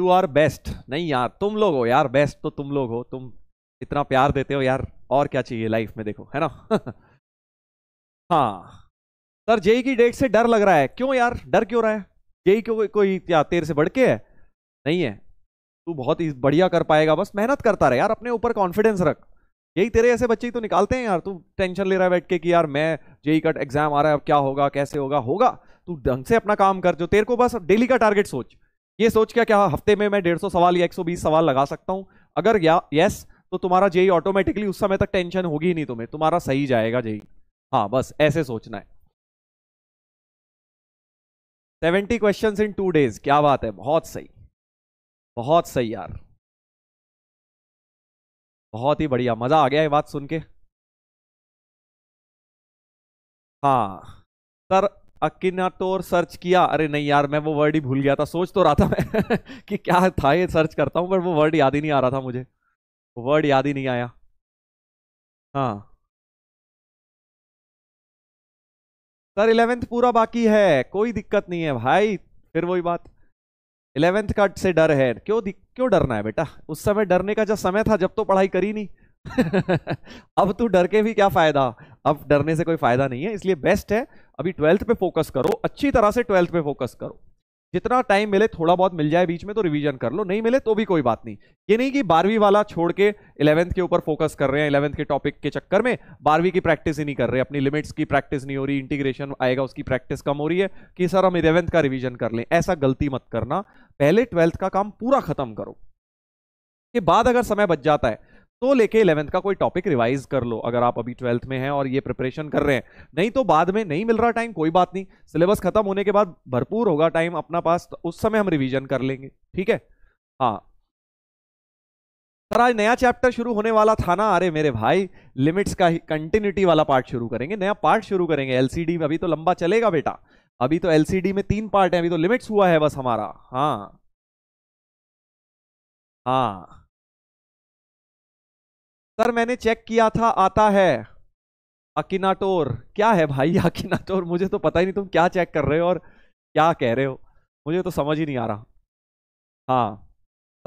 you are best नहीं यार तुम लोग हो यार बेस्ट तो तुम लोग हो तुम इतना प्यार देते हो यार और क्या चाहिए लाइफ में देखो है ना हाँ सर जेई की डेट से डर लग रहा है क्यों यार डर क्यों रहा है जेई को कोई क्या तेर से बढ़ के है नहीं है तू बहुत ही बढ़िया कर पाएगा बस मेहनत करता रहे यार अपने ऊपर कॉन्फिडेंस रख यही तेरे ऐसे बच्चे ही तो निकालते हैं यार तू टेंशन ले रहा है बैठ के कि यार मैं जेई का एग्जाम आ रहा है अब क्या होगा कैसे होगा होगा तू ढंग से अपना काम कर जो तेरे को बस डेली का टारगेट सोच ये सोच क्या क्या हफ्ते में मैं डेढ़ सवाल या 120 सवाल लगा सकता हूं अगर या यस तो तुम्हारा जेई ऑटोमेटिकली उस समय तक टेंशन होगी ही नहीं तुम्हें तुम्हारा सही जाएगा जेई हाँ बस ऐसे सोचना है seventy question in two days क्या बात है बहुत सही बहुत सही यार बहुत ही बढ़िया मजा आ गया ये बात सुन के हाँ सर अकिनाटोर सर्च किया अरे नहीं यार मैं वो वर्ड ही भूल गया था सोच तो रहा था मैं कि क्या था ये सर्च करता हूँ पर वो वर्ड याद ही नहीं आ रहा था मुझे वर्ड याद ही नहीं आया हाँ सर इलेवेंथ पूरा बाकी है कोई दिक्कत नहीं है भाई फिर वही बात इलेवेंथ का से डर है क्यों क्यों डरना है बेटा उस समय डरने का जब समय था जब तो पढ़ाई करी नहीं अब तू डर के भी क्या फायदा अब डरने से कोई फायदा नहीं है इसलिए बेस्ट है अभी ट्वेल्थ पे फोकस करो अच्छी तरह से ट्वेल्थ पे फोकस करो जितना टाइम मिले थोड़ा बहुत मिल जाए बीच में तो रिवीजन कर लो नहीं मिले तो भी कोई बात नहीं ये नहीं कि बारहवीं वाला छोड़ के इलेवंथ के ऊपर फोकस कर रहे हैं इलेवंथ के टॉपिक के चक्कर में बारहवीं की प्रैक्टिस ही नहीं कर रहे अपनी लिमिट्स की प्रैक्टिस नहीं हो रही इंटीग्रेशन आएगा उसकी प्रैक्टिस कम हो रही है कि सर हम इलेवंथ का रिविजन कर लें ऐसा गलती मत करना पहले ट्वेल्थ का काम पूरा खत्म करो के बाद अगर समय बच जाता है तो लेके इलेवेंथ का कोई टॉपिक रिवाइज कर लो अगर आप अभी ट्वेल्थ में हैं और ये प्रिपरेशन कर रहे हैं नहीं तो बाद में नहीं मिल रहा टाइम कोई बात नहीं सिलेबस खत्म होने के बाद भरपूर होगा टाइम अपना पास तो उस समय हम रिवीजन कर लेंगे ठीक है हाँ सर आज नया चैप्टर शुरू होने वाला था ना अरे मेरे भाई लिमिट्स का ही कंटिन्यूटी वाला पार्ट शुरू करेंगे नया पार्ट शुरू करेंगे एलसीडी में अभी तो लंबा चलेगा बेटा अभी तो एलसीडी में तीन पार्ट है अभी तो लिमिट्स हुआ है बस हमारा हाँ हाँ सर मैंने चेक किया था आता है अकिनाटोर क्या है भाई अकिनाटोर मुझे तो पता ही नहीं तुम क्या चेक कर रहे हो और क्या कह रहे हो मुझे तो समझ ही नहीं आ रहा हाँ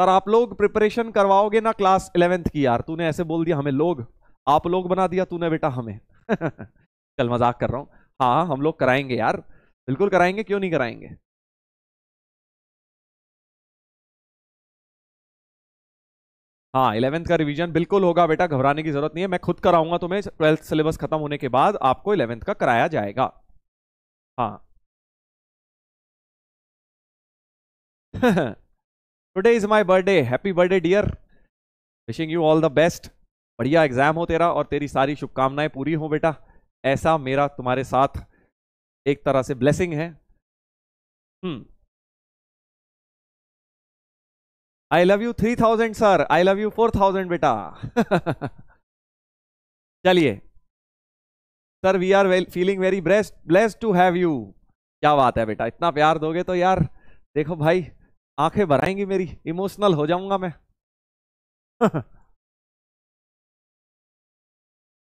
सर आप लोग प्रिपरेशन करवाओगे ना क्लास इलेवेंथ की यार तूने ऐसे बोल दिया हमें लोग आप लोग बना दिया तूने बेटा हमें चल मजाक कर रहा हूँ हाँ हम लोग कराएंगे यार बिल्कुल कराएंगे क्यों नहीं कराएंगे हाँ इलेवंथ का रिवीजन बिल्कुल होगा बेटा घबराने की जरूरत नहीं है मैं खुद कराऊंगा तुम्हें ट्वेल्थ सिलेबस खत्म होने के बाद आपको इलेवेंथ का कराया जाएगा हाँ today is my birthday happy birthday dear wishing you all the best बढ़िया एग्जाम हो तेरा और तेरी सारी शुभकामनाएं पूरी हो बेटा ऐसा मेरा तुम्हारे साथ एक तरह से ब्लेसिंग है हम्म I love you three thousand sir I love you four thousand बेटा चलिए sir we are feeling very breast blessed to have you क्या बात है बेटा इतना प्यार दोगे तो यार देखो भाई आंखें भराएंगी मेरी इमोशनल हो जाऊंगा मैं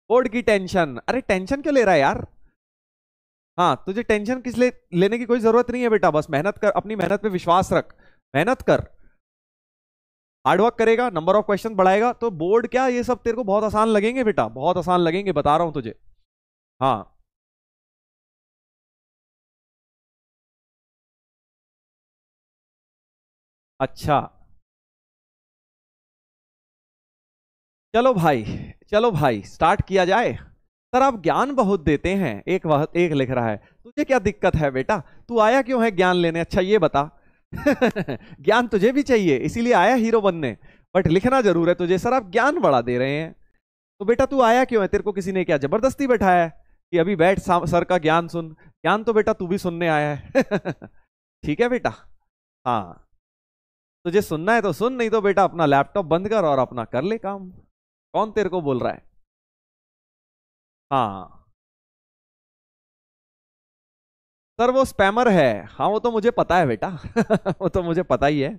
बोर्ड की टेंशन अरे टेंशन क्यों ले रहा है यार हाँ तुझे टेंशन किस ले, लेने की कोई जरूरत नहीं है बेटा बस मेहनत कर अपनी मेहनत पे विश्वास रख मेहनत कर हार्डवर्क करेगा नंबर ऑफ क्वेश्चन बढ़ाएगा तो बोर्ड क्या ये सब तेरे को बहुत आसान लगेंगे बेटा बहुत आसान लगेंगे बता रहा हूं तुझे हाँ अच्छा चलो भाई चलो भाई स्टार्ट किया जाए सर आप ज्ञान बहुत देते हैं एक वह एक लिख रहा है तुझे क्या दिक्कत है बेटा तू आया क्यों है ज्ञान लेने अच्छा ये बता ज्ञान तुझे भी चाहिए इसीलिए आया हीरो बनने बट लिखना जरूर है तुझे सर आप ज्ञान बढ़ा दे रहे हैं तो बेटा तू आया क्यों है तेरे को किसी ने क्या जबरदस्ती बैठाया है कि अभी बैठ सर का ज्ञान सुन ज्ञान तो बेटा तू भी सुनने आया है ठीक है बेटा हाँ तुझे सुनना है तो सुन नहीं तो बेटा अपना लैपटॉप बंद कर और अपना कर ले काम कौन तेरे को बोल रहा है हाँ सर वो स्पैमर है हाँ वो तो मुझे पता है बेटा वो तो मुझे पता ही है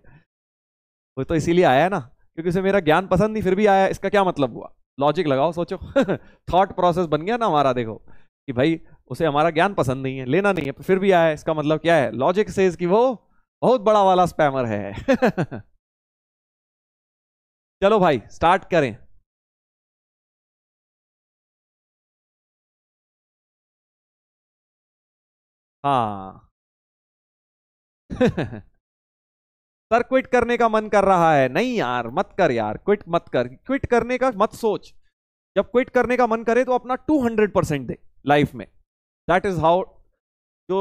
वो तो इसीलिए आया है ना क्योंकि उसे मेरा ज्ञान पसंद नहीं फिर भी आया इसका क्या मतलब हुआ लॉजिक लगाओ सोचो थॉट प्रोसेस बन गया ना हमारा देखो कि भाई उसे हमारा ज्ञान पसंद नहीं है लेना नहीं है फिर भी आया इसका मतलब क्या है लॉजिक सेज कि वो बहुत बड़ा वाला स्पैमर है चलो भाई स्टार्ट करें हाँ सर क्विट करने का मन कर रहा है नहीं यार मत कर यार क्विट मत कर क्विट करने का मत सोच जब क्विट करने का मन करे तो अपना 200 परसेंट दे लाइफ में दैट इज हाउ जो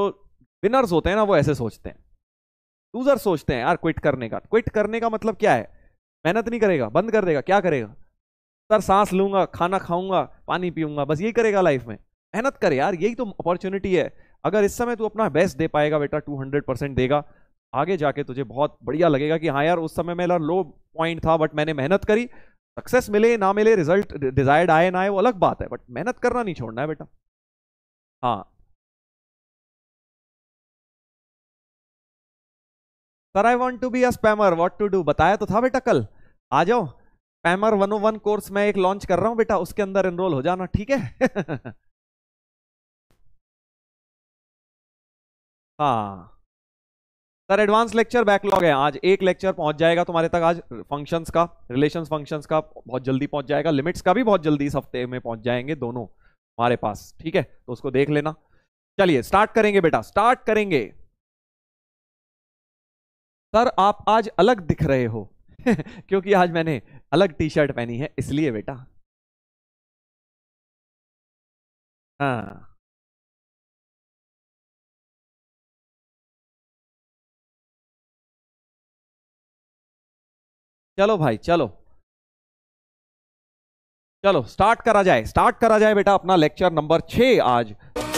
विनर्स होते हैं ना वो ऐसे सोचते हैं लूजर सोचते हैं यार क्विट करने का क्विट करने का मतलब क्या है मेहनत नहीं करेगा बंद कर देगा क्या करेगा सर सांस लूंगा खाना खाऊंगा पानी पीऊंगा बस यही करेगा लाइफ में मेहनत करे यार यही तो अपॉर्चुनिटी है अगर इस समय तू अपना बेस्ट दे पाएगा बेटा टू हंड्रेड परसेंट देगा आगे जाके तुझे बहुत बढ़िया लगेगा कि हाँ यार उस समय मेरा लो पॉइंट था बट मैंने मेहनत करी सक्सेस मिले ना मिले रिजल्ट डिजायर्ड आए ना आए वो अलग बात है बट मेहनत करना नहीं छोड़ना है बेटा हाँ sir I want to be a spammer what to do बताया तो था बेटा कल आ जाओ स्पैमर वन कोर्स मैं एक लॉन्च कर रहा हूँ बेटा उसके अंदर एनरोल हो जाना ठीक है हाँ सर एडवांस लेक्चर बैकलॉग है आज एक लेक्चर पहुंच जाएगा तुम्हारे तक आज फंक्शंस का रिलेशन फंक्शंस का बहुत जल्दी पहुंच जाएगा लिमिट्स का भी बहुत जल्दी इस हफ्ते में पहुंच जाएंगे दोनों हमारे पास ठीक है तो उसको देख लेना चलिए स्टार्ट करेंगे बेटा स्टार्ट करेंगे सर आप आज अलग दिख रहे हो क्योंकि आज मैंने अलग टी शर्ट पहनी है इसलिए बेटा हाँ चलो भाई चलो चलो स्टार्ट करा जाए स्टार्ट करा जाए बेटा अपना लेक्चर नंबर छ आज